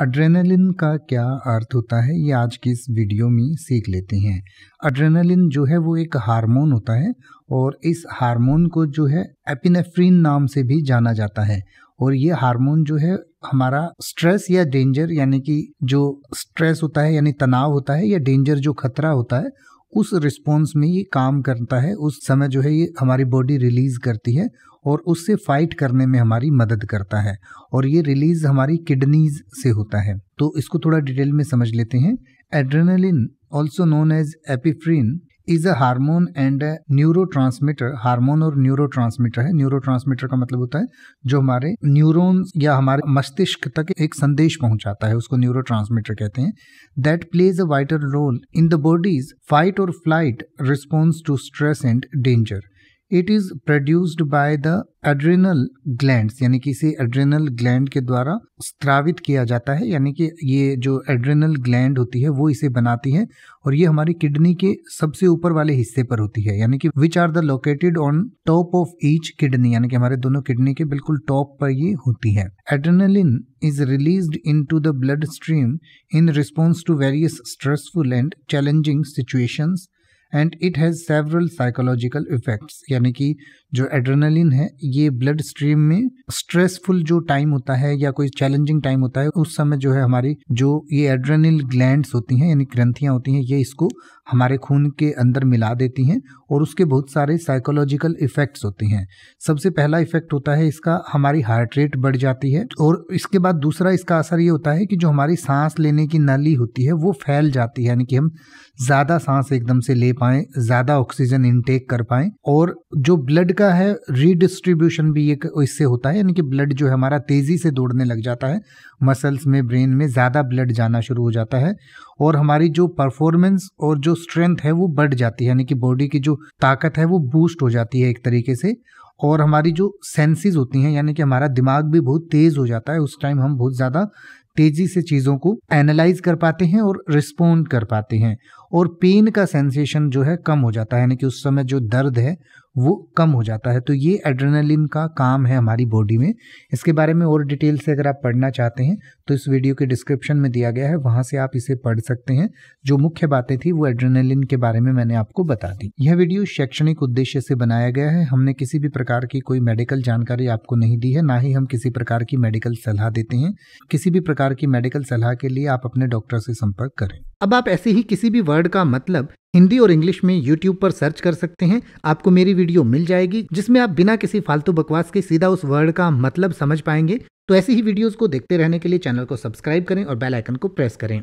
adrenaline का क्या अर्थ होता है ये आज की इस वीडियो में सीख लेते हैं अड्रेनलिन जो है वो एक हार्मोन होता है और इस हार्मोन को जो है एपिनेफ्रिन नाम से भी जाना जाता है और ये हार्मोन जो है हमारा स्ट्रेस या डेंजर यानी कि जो स्ट्रेस होता है यानी तनाव होता है या डेंजर जो खतरा होता है उस रिस्पॉन्स में ये काम करता है उस समय जो है ये हमारी बॉडी रिलीज करती है और उससे फाइट करने में हमारी मदद करता है और ये रिलीज हमारी किडनीज से होता है तो इसको थोड़ा डिटेल में समझ लेते हैं adrenaline also known as epinephrine is a hormone and a neurotransmitter hormone और न्यूरो ट्रांसमीटर है न्यूरो ट्रांसमीटर का मतलब होता है जो हमारे न्यूरोन या हमारे मस्तिष्क तक एक संदेश पहुंचाता है उसको न्यूरो ट्रांसमीटर कहते हैं that plays a vital role in the body's fight और flight response to stress and danger it is produced by the adrenal gland यानी कि इसे एड्रेनल ग्लैंड के द्वारा स्त्रावित किया जाता है यानी कि ये जो एड्रेनल ग्लैंड होती है वो इसे बनाती है और ये हमारी किडनी के सबसे ऊपर वाले हिस्से पर होती है यानी कि which are the located on top of each kidney यानी कि हमारे दोनों किडनी के बिल्कुल टॉप पर ये होती है adrenaline is release into the bloodstream in response to various stressful and challenging situations and it has several psychological effects यानी कि जो एड्रेनलिन है ये ब्लड स्ट्रीम में स्ट्रेसफुल जो टाइम होता है या कोई चैलेंजिंग टाइम होता है उस समय जो है हमारी जो ये एड्रेनिल ग्लैंड्स होती हैं यानी ग्रंथियाँ होती हैं ये इसको हमारे खून के अंदर मिला देती हैं और उसके बहुत सारे साइकोलॉजिकल इफेक्ट्स होते हैं सबसे पहला इफेक्ट होता है इसका हमारी हार्ट रेट बढ़ जाती है और इसके बाद दूसरा इसका असर ये होता है कि जो हमारी सांस लेने की नली होती है वो फैल जाती है यानी कि हम ज़्यादा सांस एकदम से ले पाएँ ज़्यादा ऑक्सीजन इनटेक कर पाएँ और जो ब्लड का है रीडिस्ट्रीब्यूशन भी ये इससे होता है यानी कि ब्लड जो है हमारा तेज़ी से दौड़ने लग जाता है मसल्स में ब्रेन में ज़्यादा ब्लड जाना शुरू हो जाता है और हमारी जो परफॉर्मेंस और जो स्ट्रेंथ है वो बढ़ जाती है यानी कि बॉडी की जो ताकत है वो बूस्ट हो जाती है एक तरीके से और हमारी जो सेंसेस होती हैं यानी कि हमारा दिमाग भी बहुत तेज़ हो जाता है उस टाइम हम बहुत ज़्यादा तेजी से चीज़ों को एनालाइज कर पाते हैं और रिस्पोंड कर पाते हैं और पेन का सेंसेशन जो है कम हो जाता है यानी कि उस समय जो दर्द है वो कम हो जाता है तो ये एड्रेनलिन का काम है हमारी बॉडी में इसके बारे में और डिटेल से अगर आप पढ़ना चाहते हैं तो इस वीडियो के डिस्क्रिप्शन में दिया गया है वहाँ से आप इसे पढ़ सकते हैं जो मुख्य बातें थी वो एड्रेनलिन के बारे में मैंने आपको बता दी यह वीडियो शैक्षणिक उद्देश्य से बनाया गया है हमने किसी भी प्रकार की कोई मेडिकल जानकारी आपको नहीं दी है ना ही हम किसी प्रकार की मेडिकल सलाह देते हैं किसी भी प्रकार प्रकार की मेडिकल सलाह के लिए आप अपने डॉक्टर से संपर्क करें अब आप ऐसे ही किसी भी वर्ड का मतलब हिंदी और इंग्लिश में यूट्यूब पर सर्च कर सकते हैं आपको मेरी वीडियो मिल जाएगी जिसमें आप बिना किसी फालतू बकवास के सीधा उस वर्ड का मतलब समझ पाएंगे तो ऐसी ही वीडियोस को देखते रहने के लिए चैनल को सब्सक्राइब करें और बेल आइकन को प्रेस करें